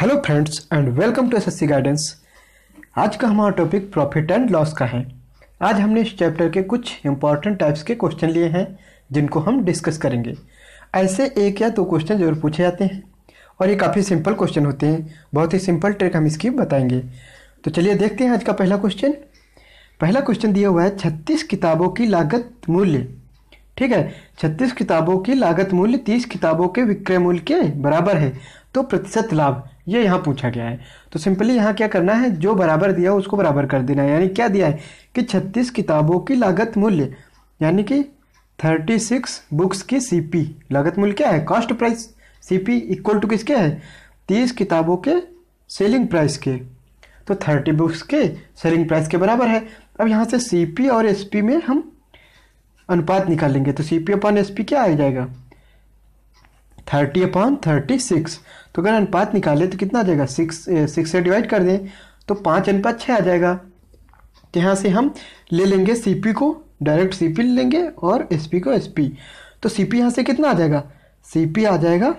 hello friends and welcome to SSC guidance आज का हमारा टॉपिक प्रॉफिट एंड लॉस का है आज हमने इस चैप्टर के कुछ इंपॉर्टेंट टाइप्स के क्वेश्चन लिए हैं जिनको हम डिस्कस करेंगे ऐसे एक या दो तो क्वेश्चन जरूर पूछे जाते हैं और ये काफ़ी सिंपल क्वेश्चन होते हैं बहुत ही सिंपल ट्रिक हम इसकी बताएंगे तो चलिए देखते हैं आज का पहला क्वेश्चन पहला क्वेश्चन दिया हुआ है छत्तीस किताबों की लागत मूल्य ठीक है छत्तीस किताबों की लागत मूल्य तीस किताबों के विक्रय मूल्य के बराबर है तो प्रतिशत लाभ ये यहाँ पूछा गया है तो सिंपली यहाँ क्या करना है जो बराबर दिया उसको बराबर कर देना है यानी क्या दिया है कि छत्तीस किताबों की लागत मूल्य यानी कि थर्टी सिक्स बुक्स की सीपी लागत मूल्य क्या है cost price CP equal to किसके है तीस किताबों के सेलिंग प्राइस के तो थर्टी बुक्स के सेलिंग प्राइस के बराबर है अब यहाँ से पी और पी में हम अनुपात निकालेंगे तो अपन एस पी क्या आ जाएगा थर्टी अपॉन थर्टी सिक्स तो अगर अनुपात निकाले तो कितना आ जाएगा सिक्स सिक्स से डिवाइड कर दें तो पाँच अनुपात छः आ जाएगा तो यहाँ से हम ले लेंगे सी पी को डायरेक्ट सी पी ले लेंगे और एस पी को एस पी तो सी पी यहाँ से कितना आ जाएगा सी पी आ जाएगा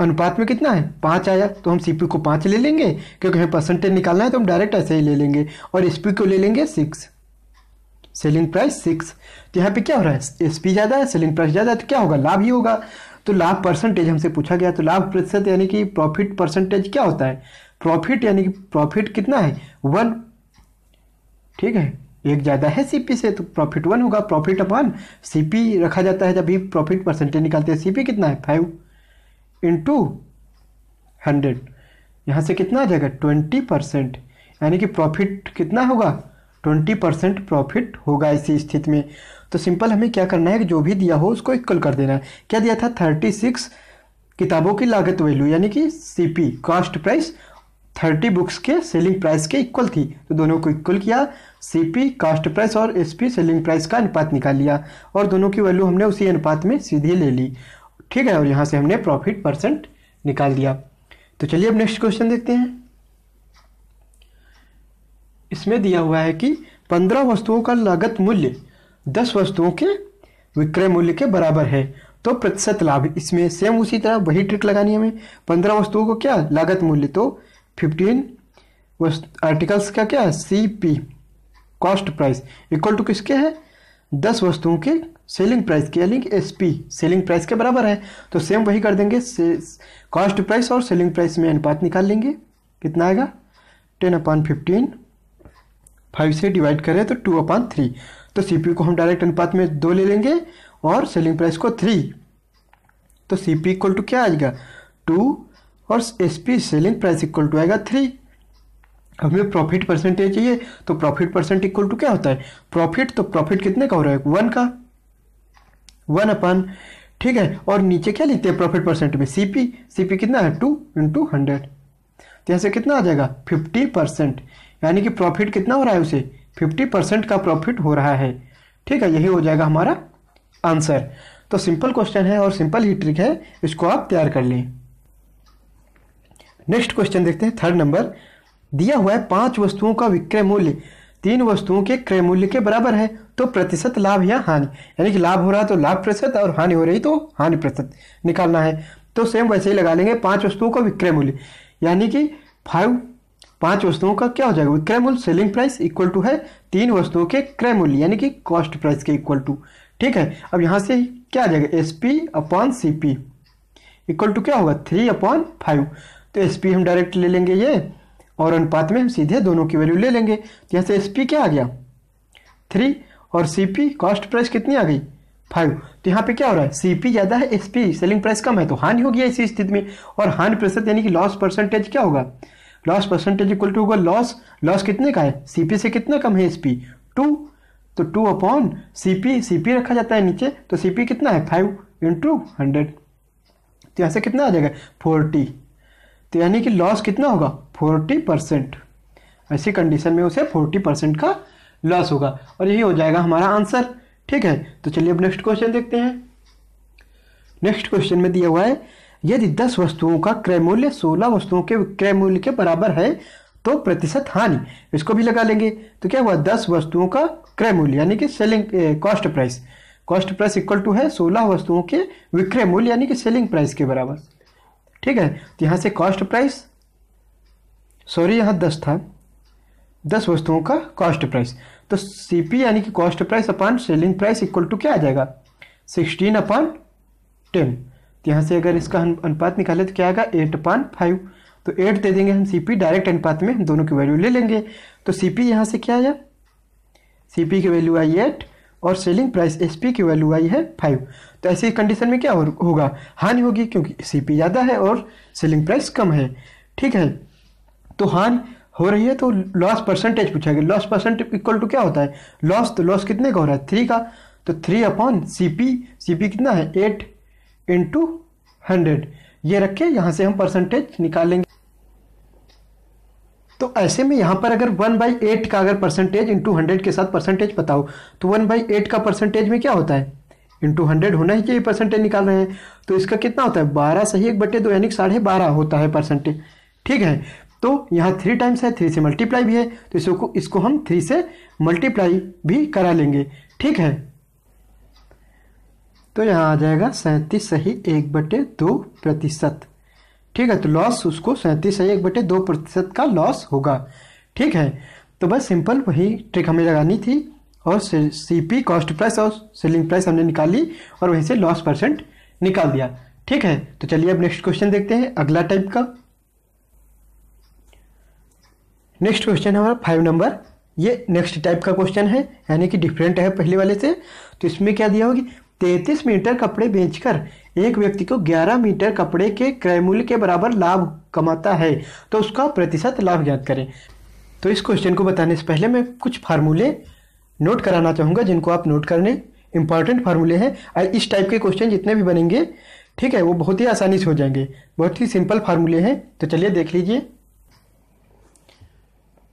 अनुपात में कितना है पाँच आया तो हम सी पी को पाँच ले लेंगे क्योंकि हमें परसेंटेज निकालना है तो हम डायरेक्ट ऐसे ही ले लेंगे और एस पी को ले लेंगे सिक्स सेलिंग प्राइस सिक्स तो यहाँ पे क्या हो रहा है एस पी ज़्यादा है सेलिंग प्राइस ज़्यादा है तो क्या होगा लाभ ही होगा तो लाभ परसेंटेज हमसे पूछा गया तो लाभ प्रतिशत यानी कि प्रॉफिट परसेंटेज क्या होता है प्रॉफिट यानी कि प्रॉफिट कितना है वन ठीक है एक ज़्यादा है सीपी से तो प्रॉफिट वन होगा प्रॉफिट अपन सीपी रखा जाता है जब भी प्रॉफिट परसेंटेज निकालते हैं सीपी कितना है फाइव इंटू हंड्रेड यहाँ से कितना आ जाएगा ट्वेंटी परसेंट यानी कि प्रॉफिट कितना होगा ट्वेंटी परसेंट प्रॉफिट होगा इसी स्थिति में तो सिंपल हमें क्या करना है कि जो भी दिया हो उसको इक्वल कर देना है क्या दिया था थर्टी सिक्स किताबों की लागत वैल्यू यानी कि P cost price thirty books के सेलिंग प्राइस के इक्वल थी तो दोनों को इक्वल किया सीपी कास्ट प्राइस और एसपी सेलिंग प्राइस का अनुपात निकाल लिया और दोनों की वैल्यू हमने उसी अनुपात में सीधे ले ली ठीक है और यहाँ से हमने प्रॉफिट परसेंट निकाल दिया तो चलिए अब नेक्स्ट क्वेश्चन देखते हैं इसमें दिया हुआ है कि पंद्रह वस्तुओं का लागत मूल्य दस वस्तुओं के विक्रय मूल्य के बराबर है तो प्रतिशत लाभ इसमें सेम उसी तरह वही ट्रिक लगानी है हमें पंद्रह वस्तुओं को क्या लागत मूल्य तो फिफ्टीन आर्टिकल्स का क्या C P cost price equal to किसके है दस वस्तुओं के सेलिंग प्राइस के यानी एस पी सेलिंग प्राइस के बराबर है तो सेम वही कर देंगे कॉस्ट प्राइस और सेलिंग प्राइस में अनुपात निकाल लेंगे कितना आएगा टेन अपॉन फिफ्टीन फाइव से डिवाइड करें तो टू अपॉन थ्री तो सीपी को हम डायरेक्ट अनुपात में दो ले लेंगे और सेलिंग प्राइस को थ्री तो सीपी इक्वल टू क्या आएगा टू और S P selling price equal to आएगा थ्री हमें प्रॉफिट परसेंटेज चाहिए तो प्रॉफिट परसेंट इक्वल टू क्या होता है प्रॉफिट तो प्रॉफिट कितने का हो रहा है वन का वन अपन ठीक है और नीचे क्या लिखते हैं प्रॉफिट परसेंट में सीपी सीपी कितना है टू इंटू हंड्रेड तो यहाँ से कितना आ जाएगा फिफ्टी परसेंट यानी कि प्रॉफिट कितना हो रहा है उसे फिफ्टी परसेंट का प्रॉफिट हो रहा है ठीक है यही हो जाएगा हमारा आंसर तो सिंपल क्वेश्चन है और सिंपल ही ट्रिक है इसको आप तैयार कर लें नेक्स्ट क्वेश्चन देखते हैं थर्ड नंबर दिया हुआ है पांच वस्तुओं का विक्रय मूल्य तीन वस्तुओं के क्रय मूल्य के बराबर है तो प्रतिशत लाभ या हानि यानी कि लाभ हो रहा है तो लाभ प्रतिशत और हानि हो रही तो हानि प्रतिशत निकालना है तो सेम वैसे ही लगा लेंगे पांच वस्तुओं का विक्रय मूल्य यानी कि फाइव पांच वस्तुओं का क्या हो जाएगा विक्रय मूल्य सेलिंग प्राइस इक्वल टू है तीन वस्तुओं के क्रय मूल्य यानी कि कॉस्ट प्राइस के इक्वल टू ठीक है अब यहाँ से क्या आ जाएगा S P upon C P equal to क्या होगा थ्री अपॉन फाइव तो एस पी हम डायरेक्ट ले लेंगे ये और अनुपात में हम सीधे दोनों की वैल्यू ले लेंगे तो यहाँ से एस पी क्या आ गया थ्री और सी पी कॉस्ट प्राइस कितनी आ गई फाइव तो यहाँ पे क्या हो रहा है सी पी ज़्यादा है एसपी सेलिंग प्राइस कम है तो हानि होगी ऐसी स्थिति में और हानि प्रतिशत यानी कि लॉस परसेंटेज क्या होगा लॉस परसेंटेज इक्वल टू होगा लॉस लॉस कितने का है सीपी से कितना कम है एसपी टू तो टू अपॉन सीपी सीपी रखा जाता है नीचे तो सीपी कितना है फाइव इंटू हंड्रेड तो यहाँ से कितना आ जाएगा फोर्टी तो यानी कि लॉस कितना होगा फोर्टी परसेंट ऐसी कंडीशन में उसे फोर्टी परसेंट का लॉस होगा और यही हो जाएगा हमारा आंसर ठीक है तो चलिए अब नेक्स्ट क्वेश्चन देखते हैं नेक्स्ट क्वेश्चन में दिया हुआ है यदि दस वस्तुओं का क्रय मूल्य सोलह वस्तुओं के क्रय मूल्य के बराबर है तो प्रतिशत हानि इसको भी लगा लेंगे तो क्या हुआ दस वस्तुओं का क्रय मूल्य यानी कि selling cost price cost price equal to है सोलह वस्तुओं के विक्रय मूल्य यानी कि सेलिंग प्राइस के बराबर ठीक है तो यहाँ से कॉस्ट प्राइस सॉरी यहाँ दस था दस वस्तुओं का कॉस्ट प्राइस तो सीपी यानी कि cost price upon selling price equal to क्या आ जाएगा सिक्सटीन अपॉन टेन यहाँ से अगर इसका हम अनुपात निकाले तो क्या आएगा एट अपॉन फाइव तो एट दे देंगे हम सीपी डायरेक्ट अनुपात में दोनों की वैल्यू ले लेंगे तो सीपी यहाँ से क्या आया सीपी की वैल्यू आई एट और सेलिंग प्राइस एसपी की वैल्यू आई है फाइव तो ऐसी कंडीशन में क्या हो, होगा हानि होगी क्योंकि पी ज़्यादा है और सेलिंग प्राइस कम है ठीक है तो हानि हो रही है तो लॉस परसेंटेज पूछा गया लॉस परसेंटेज इक्वल टू क्या होता है लॉस तो लॉस कितने का हो रहा है थ्री का तो three upon C P C P कितना है एट इंटू हंड्रेड ये रखे यहां यहाँ से हम परसेंटेज निकालेंगे तो ऐसे में यहां पर अगर वन बाई एट का अगर परसेंटेज इंटू हंड्रेड के साथ परसेंटेज बताओ तो वन बाई एट का परसेंटेज में क्या होता है इंटू हंड्रेड होना ही चाहिए परसेंटेज निकाल रहे हैं तो इसका कितना होता है बारह सही एक बटे दो यानी साढ़े बारह होता है परसेंटेज ठीक है तो यहाँ थ्री टाइम्स है थ्री से मल्टीप्लाई भी है तो इसको इसको हम थ्री से मल्टीप्लाई भी करा लेंगे ठीक है तो यहाँ आ जाएगा सैंतीस सही एक बटे दो प्रतिशत ठीक है तो लॉस उसको सैंतीस सही एक बटे दो प्रतिशत का लॉस होगा ठीक है तो बस सिंपल वही ट्रिक हमें लगानी थी और सी पी कॉस्ट प्राइस और सेलिंग प्राइस हमने निकाली और वहीं से लॉस परसेंट निकाल दिया ठीक है तो चलिए अब नेक्स्ट क्वेश्चन देखते हैं अगला टाइप का नेक्स्ट क्वेश्चन हमारा फाइव नंबर ये नेक्स्ट टाइप का क्वेश्चन है यानी कि डिफरेंट है पहले वाले से तो इसमें क्या दिया होगी तैतीस मीटर कपड़े बेचकर एक व्यक्ति को 11 मीटर कपड़े के क्रय मूल्य के बराबर लाभ कमाता है तो उसका प्रतिशत लाभ ज्ञात करें तो इस क्वेश्चन को बताने से पहले मैं कुछ फार्मूले नोट कराना चाहूँगा जिनको आप नोट कर लें इंपॉर्टेंट फार्मूले हैं और इस टाइप के क्वेश्चन जितने भी बनेंगे ठीक है वो बहुत ही आसानी से हो जाएंगे बहुत ही सिंपल फार्मूले हैं तो चलिए देख लीजिए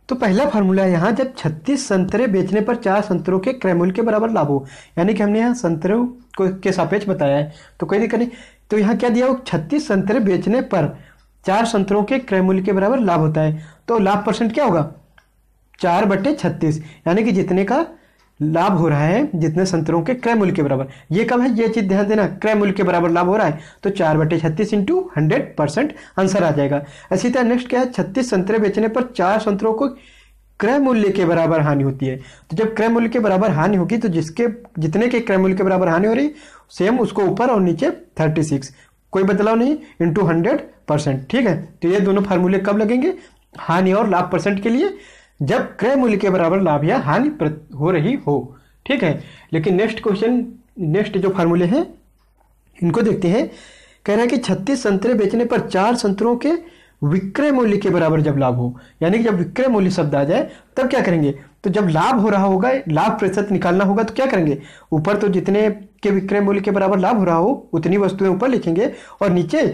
तो पहला फार्मूला है यहाँ जब 36 संतरे बेचने पर चार संतरों के क्रयमूल के बराबर लाभ हो यानी कि हमने यहाँ संतरों को के सापेक्ष बताया है तो कोई दिक्कत नहीं तो यहाँ क्या दिया हो छत्तीस संतरे बेचने पर चार संतरों के क्रयमूल के बराबर लाभ होता है तो लाभ परसेंट क्या होगा चार बटे छत्तीस यानी कि जितने का लाभ हो रहा है जितने संतरों के क्रय मूल्य के बराबर ये कब है ये चीज ध्यान देना क्रय मूल्य के बराबर लाभ हो रहा है तो चार बटे छत्तीस इंटू हंड्रेड परसेंट आंसर आ जाएगा इसी तरह नेक्स्ट क्या है छत्तीस संतरे बेचने पर चार संतरों को क्रय मूल्य के बराबर हानि होती है तो जब क्रय मूल्य के बराबर हानि होगी तो जिसके जितने के क्रय मूल्य के बराबर हानि हो रही सेम उसको ऊपर और नीचे थर्टी सिक्स कोई बदलाव नहीं इंटू हंड्रेड परसेंट ठीक है तो ये दोनों फार्मूले कब लगेंगे हानि और लाभ परसेंट के लिए जब क्रय मूल्य के बराबर लाभ या हानि हो रही हो ठीक है लेकिन नेक्स्ट क्वेश्चन नेक्स्ट जो फार्मूले हैं इनको देखते हैं कह रहे हैं कि छत्तीस संतरे बेचने पर चार संतरों के विक्रय मूल्य के बराबर जब लाभ हो यानी कि जब विक्रय मूल्य शब्द आ जाए तब क्या करेंगे तो जब लाभ हो रहा होगा लाभ प्रतिशत निकालना होगा तो क्या करेंगे ऊपर तो जितने के विक्रय मूल्य के बराबर लाभ हो रहा हो उतनी वस्तुएं ऊपर लिखेंगे और नीचे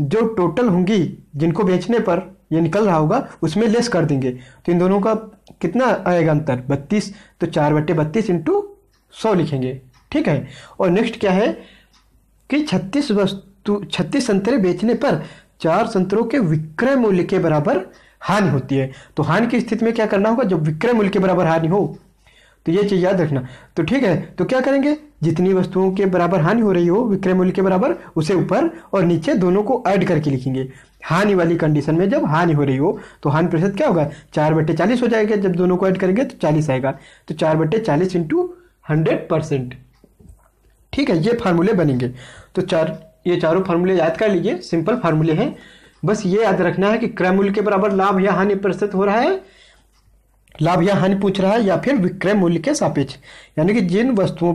जो टोटल होंगी जिनको बेचने पर ये निकल रहा होगा उसमें लेस कर देंगे तो इन दोनों का कितना आएगा अंतर बत्तीस तो चार बट्टे बत्तीस इंटू सौ लिखेंगे ठीक है और नेक्स्ट क्या है कि छत्तीस वस्तु छत्तीस संतरे बेचने पर चार संतरों के विक्रय मूल्य के बराबर हानि होती है तो हानि की स्थिति में क्या करना होगा जब विक्रय मूल्य के बराबर हानि हो तो ये चीज़ याद रखना तो ठीक है तो क्या करेंगे जितनी वस्तुओं के बराबर हानि हो रही हो विक्रय मूल्य के बराबर उसे ऊपर और नीचे दोनों को ऐड करके लिखेंगे हानि वाली कंडीशन में जब हानि हो रही हो तो हानि प्रतिशत क्या होगा चार बट्टे चालीस हो जाएगा जब दोनों को ऐड करेंगे तो चालीस आएगा तो चार बट्टे चालीस इंटू हंड्रेड परसेंट ठीक है ये फार्मूले बनेंगे तो चार ये चारों फार्मूले याद कर लीजिए सिंपल फार्मूले हैं बस ये याद रखना है कि क्रय मूल्य के बराबर लाभ या हानि प्रतिशत हो रहा है लाभ या हानि पूछ रहा है या फिर विक्रय मूल्य के सापेक्ष यानी कि जिन वस्तुओं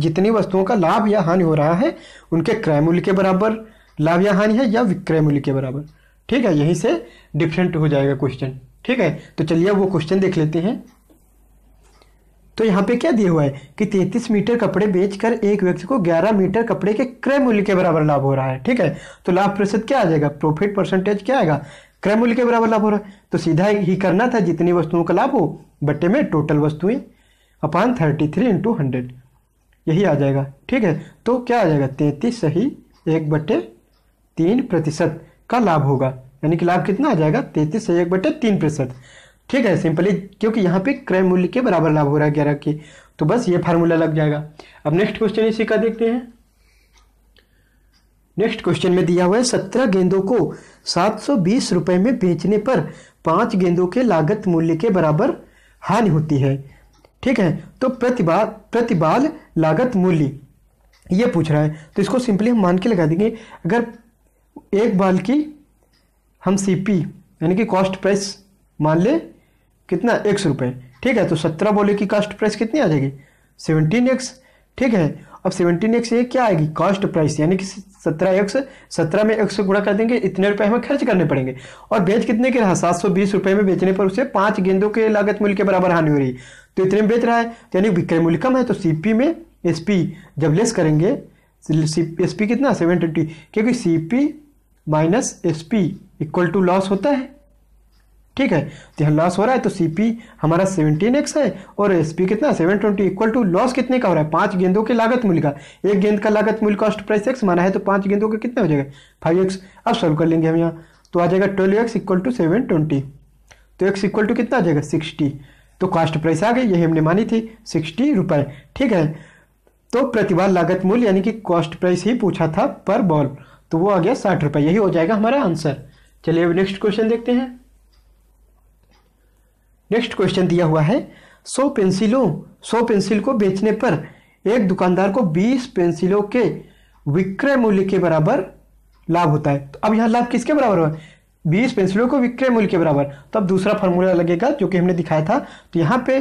जितनी वस्तुओं का लाभ या हानि हो रहा है उनके क्रय मूल्य के बराबर लाभ या हानि है या विक्रय मूल्य के बराबर ठीक है यहीं से डिफरेंट हो जाएगा क्वेश्चन ठीक है तो चलिए वो क्वेश्चन देख लेते हैं तो यहाँ पे क्या दिया हुआ है कि 33 मीटर कपड़े बेचकर एक व्यक्ति को 11 मीटर कपड़े के क्रय मूल्य के बराबर लाभ हो रहा है ठीक है तो लाभ प्रतिशत क्या आ जाएगा प्रॉफिट परसेंटेज क्या आएगा क्रय मूल्य के बराबर लाभ हो रहा है तो सीधा ही करना था जितनी वस्तुओं का लाभ हो बट्टे में टोटल वस्तुएं upon thirty three into hundred यही आ जाएगा ठीक है तो क्या आ जाएगा तैंतीस सही एक बट्टे तीन प्रतिशत का लाभ होगा यानी कि लाभ कितना आ जाएगा तैंतीस सही एक बट्टे तीन प्रतिशत ठीक है सिंपली क्योंकि यहाँ पे क्रय मूल्य के बराबर लाभ हो रहा है ग्यारह के तो बस ये फार्मूला लग जाएगा अब नेक्स्ट क्वेश्चन इसी का देखते हैं नेक्स्ट क्वेश्चन में दिया हुआ है सत्रह गेंदों को सात सौ बीस रुपये में बेचने पर पांच गेंदों के लागत मूल्य के बराबर हानि होती है ठीक है तो प्रतिबा प्रतिबाल लागत मूल्य ये पूछ रहा है तो इसको सिंपली हम मान के लगा देंगे अगर एक बाल की हम सीपी यानी कि कॉस्ट प्राइस मान ले कितना एक सौ रुपये ठीक है तो सत्रह बोले की कॉस्ट प्राइस कितनी आ जाएगी सेवनटीन एक्स ठीक है अब सेवनटीन एक्स ये क्या आएगी कास्ट प्राइस यानी कि सत्रह एक्स सत्रह में एक्स गुणा कर देंगे इतने रुपए हमें खर्च करने पड़ेंगे और बेच कितने के रहा सात सौ बीस रुपए में बेचने पर उसे पाँच गेंदों के लागत मूल्य के बराबर हानि हो रही तो इतने में बेच रहा है तो यानी विक्रय मूल्य कम है तो सीपी में एसपी जब लेस करेंगे एस पी कितना सेवन ट्वेंटी क्योंकि CP minus S P equal to loss होता है ठीक है तो यहाँ लॉस हो रहा है तो सी पी हमारा सेवनटीन एक्स है और एस पी कितना seven twenty equal to loss कितने का हो रहा है पाँच गेंदों के लागत मूल्य का एक गेंद का लागत मूल्य कॉस्ट प्राइस एक्स माना है तो पाँच गेंदों का कितना हो जाएगा फाइव एक्स अब सॉल्व कर लेंगे हम यहाँ तो आ जाएगा twelve X equal to seven twenty तो एक्स इक्वल टू कितना आ जाएगा सिक्सटी तो कॉस्ट प्राइस आ गई यही हमने मानी थी सिक्सटी रुपये ठीक है तो प्रतिभा लागत मूल्य यानी कि कॉस्ट प्राइस ही पूछा था पर बॉल तो वो आ गया साठ रुपये यही हो जाएगा हमारा आंसर चलिए अब नेक्स्ट क्वेश्चन देखते हैं नेक्स्ट क्वेश्चन दिया हुआ है सौ पेंसिलों सौ पेंसिल को बेचने पर एक दुकानदार को बीस पेंसिलों के विक्रय मूल्य के बराबर लाभ होता है तो अब यहाँ लाभ किसके बराबर हुआ बीस पेंसिलों को विक्रय मूल्य के बराबर तो अब दूसरा फॉर्मूला लगेगा जो कि हमने दिखाया था तो यहाँ पे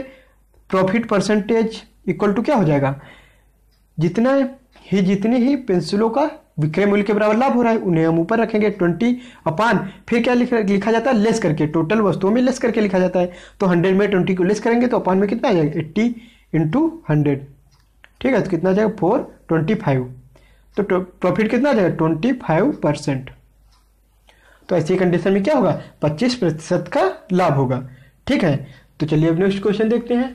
प्रॉफिट परसेंटेज इक्वल टू क्या हो जाएगा जितना ही जितनी ही पेंसिलों का विक्रय मूल्य के बराबर लाभ हो रहा है उन्हें हम ऊपर रखेंगे ट्वेंटी अपान फिर क्या लिख, लिखा जाता है लेस करके टोटल वस्तुओं में लेस करके लिखा जाता है तो हंड्रेड में ट्वेंटी को लेस करेंगे तो अपान में कितना आ जाएगा एट्टी इंटू हंड्रेड ठीक है तो कितना आ जाएगा फोर ट्वेंटी फाइव तो प्रॉफिट कितना आ जाएगा ट्वेंटी फाइव परसेंट तो ऐसी कंडीशन में क्या होगा पच्चीस प्रतिशत का लाभ होगा ठीक है तो चलिए अब नेक्स्ट क्वेश्चन देखते हैं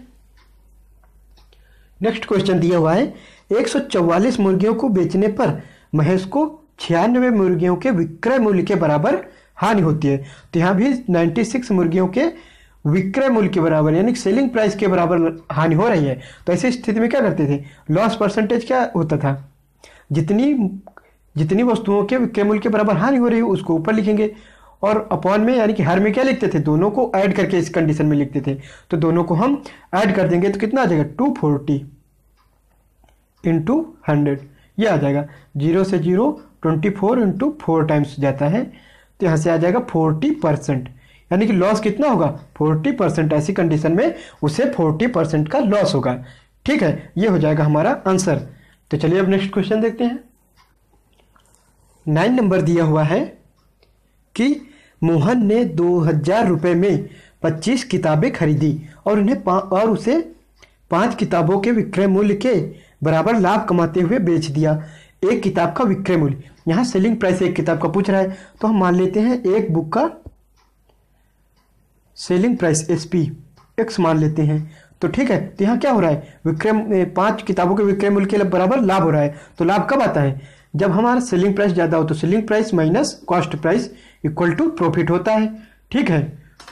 नेक्स्ट क्वेश्चन दिया हुआ है एक मुर्गियों को बेचने पर महेश को छियानवे मुर्गियों के विक्रय मूल्य के बराबर हानि होती है तो यहाँ भी 96 मुर्गियों के विक्रय मूल्य के बराबर यानी सेलिंग प्राइस के बराबर हानि हो रही है तो ऐसी स्थिति में क्या करते थे लॉस परसेंटेज क्या होता था जितनी जितनी वस्तुओं के विक्रय मूल्य के बराबर हानि हो रही है उसको ऊपर लिखेंगे और अपॉन में यानी कि हर में क्या लिखते थे दोनों को ऐड करके इस कंडीशन में लिखते थे तो दोनों को हम ऐड कर देंगे तो कितना आ जाएगा टू फोर्टी इंटू हंड्रेड ये आ जाएगा जीरो से zero twenty four into four times जाता है तो यहाँ से आ जाएगा फोर्टी परसेंट यानी कि लॉस कितना होगा फोर्टी परसेंट ऐसी कंडीशन में उसे फोर्टी परसेंट का लॉस होगा ठीक है ये हो जाएगा हमारा आंसर तो चलिए अब नेक्स्ट क्वेश्चन देखते हैं नाइन नंबर दिया हुआ है कि मोहन ने दो हजार रुपये में पच्चीस किताबें खरीदी और उन्हें और उसे पाँच किताबों के विक्रय मूल्य के बराबर लाभ कमाते हुए बेच दिया एक किताब का विक्रय मूल्य यहाँ सेलिंग प्राइस एक किताब का पूछ रहा है तो हम मान लेते हैं एक बुक का selling price S P X मान लेते हैं तो ठीक है तो यहाँ क्या हो रहा है विक्रय पांच किताबों के विक्रय मूल्य के बराबर लाभ हो रहा है तो लाभ कब आता है जब हमारा सेलिंग प्राइस ज़्यादा हो तो selling price minus cost price equal to profit होता है ठीक है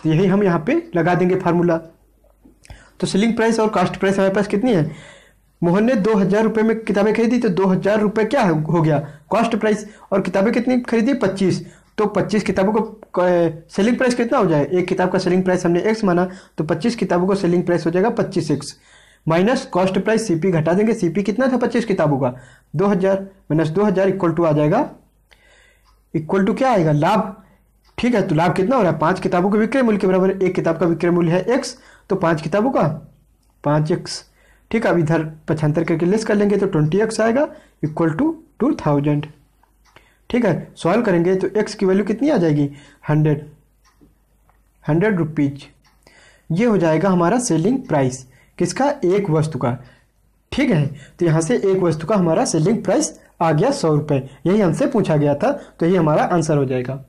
तो यही हम यहाँ पे लगा देंगे फार्मूला तो सेलिंग प्राइस और कॉस्ट प्राइस हमारे पास कितनी है मोहन ने दो हजार रुपये में किताबें खरीदी तो दो हजार रुपये क्या हो गया कॉस्ट प्राइस और किताबें कितनी खरीदी पच्चीस तो पच्चीस किताबों को सेलिंग प्राइस कितना हो जाए एक किताब का सेलिंग प्राइस हमने एक्स माना तो पच्चीस किताबों को सेलिंग प्राइस हो जाएगा पच्चीस X minus cost price CP घटा देंगे सीपी कितना था पच्चीस किताबों का दो हजार माइनस दो हजार इक्वल टू आ जाएगा इक्वल टू क्या आएगा लाभ ठीक है तो लाभ कितना हो रहा है पांच किताबों के विक्रय मूल्य के बराबर एक किताब का विक्रय मूल्य है एक्स तो पांच किताबों का पाँच एक्स ठीक है अब इधर पचहत्तर करके लेस कर लेंगे तो ट्वेंटी एक्स आएगा इक्वल टू टू थाउजेंड ठीक है सॉल्व करेंगे तो एक्स की वैल्यू कितनी आ जाएगी हंड्रेड हंड्रेड रुपीज ये हो जाएगा हमारा सेलिंग प्राइस किसका एक वस्तु का ठीक है तो यहाँ से एक वस्तु का हमारा सेलिंग प्राइस आ गया सौ रुपये यही हमसे पूछा गया था तो यही हमारा आंसर हो जाएगा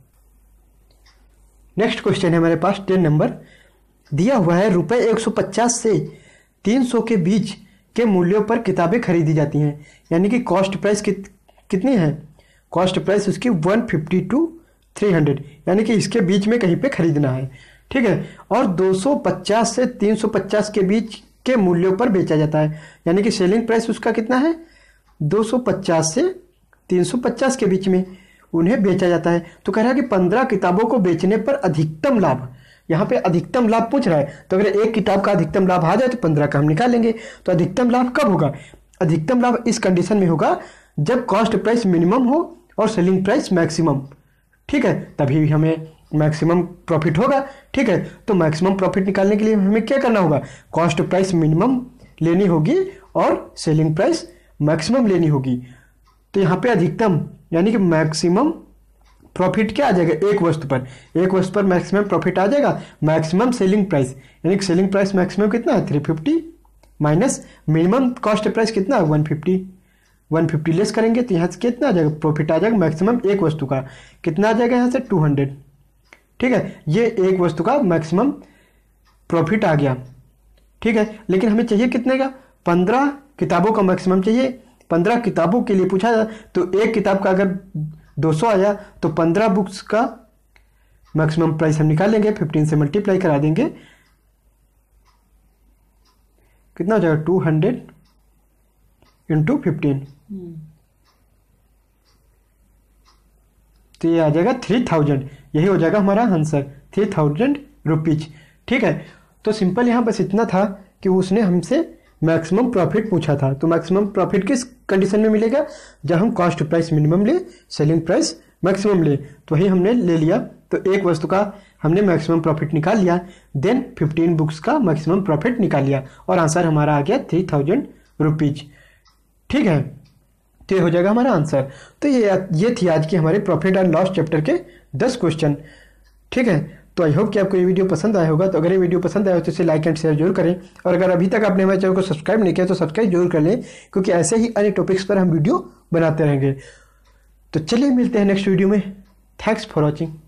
नेक्स्ट क्वेश्चन है हमारे पास टेन नंबर दिया हुआ है रुपये एक सौ पचास से 300 के बीच के मूल्यों पर किताबें खरीदी जाती हैं यानी कि कॉस्ट प्राइस कित, कितनी है कॉस्ट प्राइस उसकी 150 टू हंड्रेड यानी कि इसके बीच में कहीं पे खरीदना है ठीक है और 250 से 350 के बीच के मूल्यों पर बेचा जाता है यानी कि सेलिंग प्राइस उसका कितना है 250 से 350 के बीच में उन्हें बेचा जाता है तो कह रहा है कि 15 किताबों को बेचने पर अधिकतम लाभ यहाँ पे अधिकतम लाभ पूछ रहा है तो अगर एक किताब का अधिकतम लाभ आ जाए तो पंद्रह का हम निकालेंगे तो अधिकतम लाभ कब होगा अधिकतम लाभ इस कंडीशन में होगा जब कॉस्ट प्राइस मिनिमम हो और सेलिंग प्राइस मैक्सिमम ठीक है तभी हमें मैक्सिमम प्रॉफिट होगा ठीक है तो मैक्सिमम प्रॉफिट निकालने के लिए हमें क्या करना होगा कॉस्ट प्राइस मिनिमम लेनी होगी और सेलिंग प्राइस मैक्सिमम लेनी होगी तो यहाँ पे अधिकतम यानी कि मैक्सिमम प्रॉफिट क्या आ जाएगा एक वस्तु पर एक वस्तु पर मैक्सिमम प्रॉफिट आ जाएगा मैक्सिमम सेलिंग प्राइस यानी सेलिंग प्राइस मैक्सिमम कितना है three fifty minus minimum cost price कितना है one fifty one fifty less करेंगे तो यहाँ से कितना आ जाएगा प्रॉफिट आ जाएगा मैक्सिमम एक वस्तु का कितना आ जाएगा यहाँ से टू हंड्रेड ठीक है ये एक वस्तु का मैक्सिमम प्रॉफिट आ गया ठीक है लेकिन हमें चाहिए कितने का पंद्रह किताबों का मैक्सिमम चाहिए पंद्रह किताबों के लिए पूछा जाए तो एक किताब का अगर 200 आया तो 15 बुक्स का मैक्सिमम प्राइस हम निकालेंगे 15 से मल्टीप्लाई करा देंगे कितना हो जाएगा 200 हंड्रेड इंटू फिफ्टीन तो ये आ जाएगा थ्री थाउजेंड यही हो जाएगा हमारा आंसर थ्री थाउजेंड रुपीज ठीक है तो सिंपल यहाँ बस इतना था कि उसने हमसे मैक्सिमम प्रॉफिट पूछा था तो मैक्सिमम प्रॉफिट किस कंडीशन में मिलेगा जब हम कॉस्ट प्राइस मिनिमम ले सेलिंग प्राइस मैक्सिमम ले तो वही हमने ले लिया तो एक वस्तु का हमने मैक्सिमम प्रॉफिट निकाल लिया देन फिफ्टीन बुक्स का मैक्सिमम प्रॉफिट निकाल लिया और आंसर हमारा आ गया थ्री थाउजेंड रुपीज ठीक है तो ये हो जाएगा हमारा आंसर तो ये ये थी आज की हमारे प्रॉफिट एंड लॉस चैप्टर के दस क्वेश्चन ठीक है तो आई होप कि आपको ये वीडियो पसंद आया होगा तो अगर ये वीडियो पसंद आया हो तो इसे लाइक एंड शेयर जरूर करें और अगर अभी तक आपने हमारे चैनल को सब्सक्राइब नहीं किया तो सब्सक्राइब जरूर कर लें क्योंकि ऐसे ही अन्य टॉपिक्स पर हम वीडियो बनाते रहेंगे तो चलिए मिलते हैं नेक्स्ट वीडियो में थैंक्स फॉर वॉचिंग